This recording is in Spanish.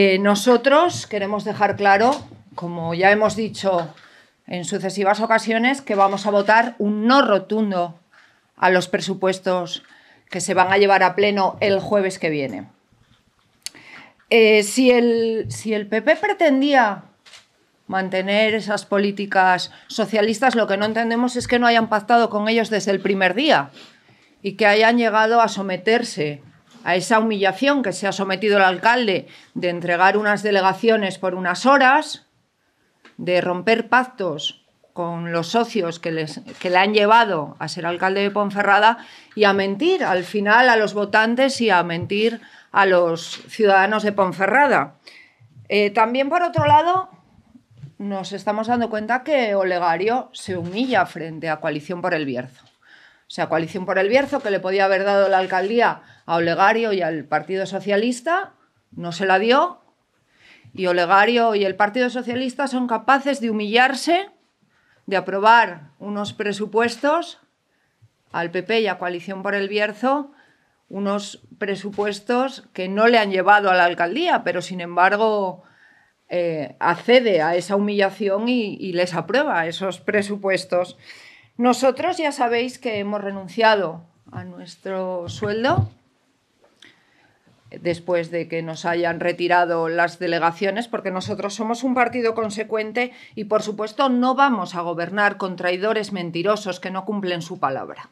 Eh, nosotros queremos dejar claro, como ya hemos dicho en sucesivas ocasiones, que vamos a votar un no rotundo a los presupuestos que se van a llevar a pleno el jueves que viene. Eh, si, el, si el PP pretendía mantener esas políticas socialistas, lo que no entendemos es que no hayan pactado con ellos desde el primer día y que hayan llegado a someterse a esa humillación que se ha sometido el alcalde de entregar unas delegaciones por unas horas, de romper pactos con los socios que, le han llevado a ser alcalde de Ponferrada y a mentir al final a los votantes y a mentir a los ciudadanos de Ponferrada. Eh, también, por otro lado, nos estamos dando cuenta que Olegario se humilla frente a Coalición por el Bierzo. O sea, Coalición por el Bierzo, que le podía haber dado la alcaldía a Olegario y al Partido Socialista, no se la dio, y Olegario y el Partido Socialista son capaces de humillarse, de aprobar unos presupuestos al PP y a Coalición por el Bierzo, unos presupuestos que no le han llevado a la alcaldía, pero sin embargo eh, accede a esa humillación y les aprueba esos presupuestos. Nosotros ya sabéis que hemos renunciado a nuestro sueldo después de que nos hayan retirado las delegaciones, porque nosotros somos un partido consecuente y, por supuesto, no vamos a gobernar con traidores mentirosos que no cumplen su palabra.